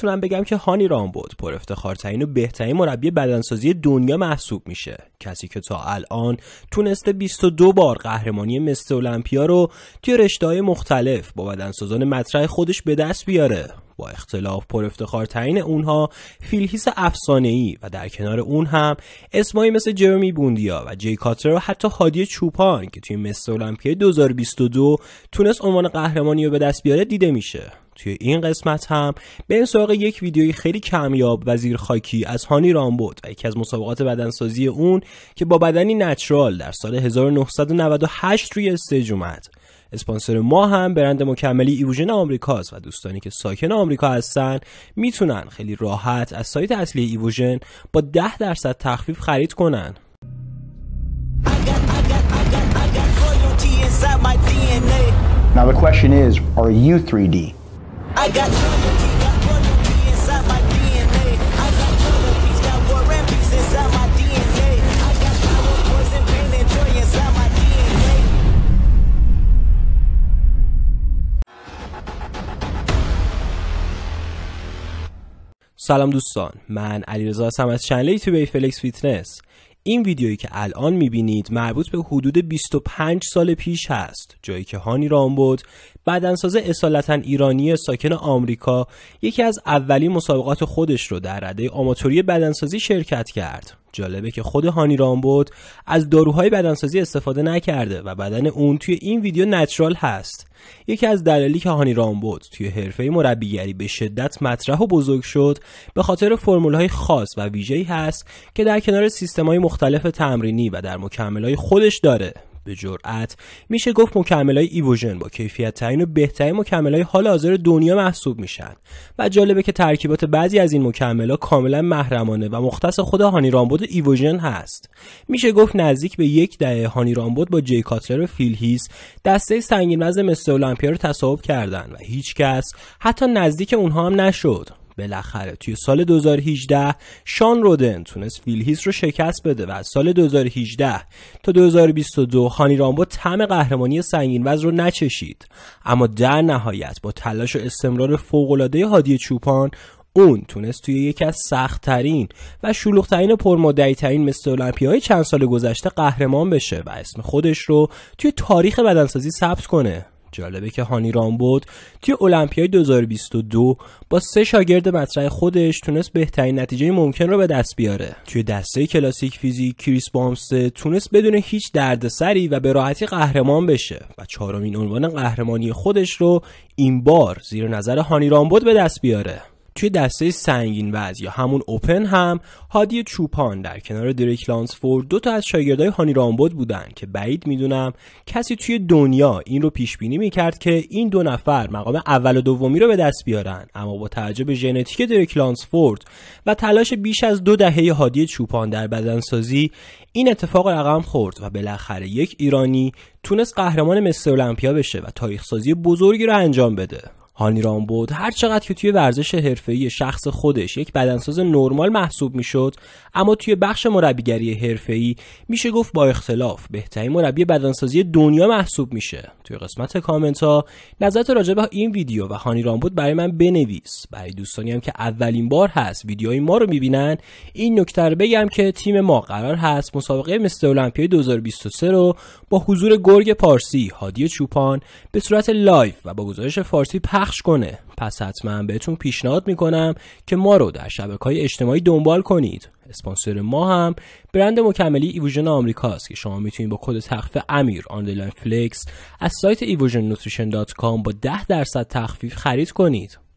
میتونم بگم که هانی بود پر افتخارترین و بهترین مربی بدنسازی دنیا محسوب میشه کسی که تا الان تونسته 22 بار قهرمانی مستر المپیا رو توی رشته‌های مختلف با بدنسازان مطرح خودش به دست بیاره با اختلاف پر افتخار ترین اونها فیلهیس ای و در کنار اون هم اسمایی مثل جرمی بوندیا و جی کاتر و حتی هادی چوپان که توی مس المپیا 2022 تونست عنوان قهرمانی رو به دست بیاره دیده میشه توی این قسمت هم این سراغ یک ویدیوی خیلی کمیاب وزیر خاکی از هانی رامبوت و یکی از مسابقات بدنسازی اون که با بدنی نترال در سال 1998 روی استیج اومد اسپانسر ما هم برند مکملی ایوژن آمریکاست و دوستانی که ساکن آمریکا هستن میتونن خیلی راحت از سایت اصلی ایوژن با 10 درصد تخفیف خرید کنن Now the question is, are you 3D? سلام دوستان من علیرضا هستم از چنل یوتیوب فلکس فیتنس این ویدیویی که الان میبینید مربوط به حدود 25 سال پیش هست جایی که هانی بود بدنساز اصالتا ایرانی ساکن آمریکا یکی از اولین مسابقات خودش رو در رده آماتوری بدنسازی شرکت کرد جالبه که خود هانی رامبوت از داروهای بدنسازی استفاده نکرده و بدن اون توی این ویدیو نترال هست یکی از دلایلی که هانی رامبوت توی حرفه مربیگری به شدت مطرح و بزرگ شد به خاطر فرمولهای خاص و ویژه‌ای هست که در کنار سیستم‌های مختلف تمرینی و در مکملهای خودش داره به جرأت میشه گفت های ایووژن با کیفیت ترین و بهترین های حال حاضر دنیا محسوب میشن و جالبه که ترکیبات بعضی از این ها کاملا محرمانه و مختص خود هانی رامبود و هست میشه گفت نزدیک به یک دهه هانی رامبود با جی کاتلر و فیل هیز دسته سنگین وزن مستر المپیا رو تصاحب کردن و هیچکس حتی نزدیک اونها هم نشد بالاخره توی سال 2018 شان رودن تونست هیس رو شکست بده و از سال 2018 تا 2022 هانی رامبو طعم قهرمانی سنگین وزن رو نچشید اما در نهایت با تلاش و استمرار فوق‌العاده هادی چوپان اون تونست توی یکی از سختترین و شلوغترین و پرمدعیترین مثل های چند سال گذشته قهرمان بشه و اسم خودش رو توی تاریخ بدنسازی ثبت کنه جالبه که هانی رامبود توی المپیای 2022 با سه شاگرد مطرح خودش تونست بهترین نتیجه ممکن رو به دست بیاره توی دسته کلاسیک فیزیک کریس بامسته تونست بدون هیچ دردسری و به راحتی قهرمان بشه و چهارمین عنوان قهرمانی خودش رو این بار زیر نظر هانی رامبود به دست بیاره توی دسته سنگین وزن یا همون اوپن هم هادی چوپان در کنار دریک لانسفورد دو تا از شاگردای هانی رامبود بودن که بعید میدونم کسی توی دنیا این رو پیش بینی میکرد که این دو نفر مقام اول و دومی رو به دست بیارن اما با توجه به ژنتیک دریک لانسفورد و تلاش بیش از دو دهه هادی چوپان در بدنسازی این اتفاق رقم خورد و بالاخره یک ایرانی تونست قهرمان مستر المپیا بشه و تاریخ سازی بزرگی رو انجام بده هانی رامبود هر چقدر که توی ورزش حرفه‌ای شخص خودش یک بدنساز نرمال محسوب میشد اما توی بخش مربیگری حرفه‌ای میشه گفت با اختلاف بهترین مربی بدنسازی دنیا محسوب میشه توی قسمت کامنت ها نظرت راجع به این ویدیو و هانی رامبود برای من بنویس برای دوستانی هم که اولین بار هست ویدیوهای ما رو میبینن این نکته رو بگم که تیم ما قرار هست مسابقه مستر المپیای 2023 رو با حضور گرگ پارسی هادی چوپان به صورت لایو و با گزارش فارسی پخش کنه پس حتما بهتون پیشنهاد میکنم که ما رو در شبکه های اجتماعی دنبال کنید اسپانسر ما هم برند مکملی ایوژن آمریکاست که شما میتونید با کد تخفیف امیر آندرلاین فلکس از سایت کام با 10 درصد تخفیف خرید کنید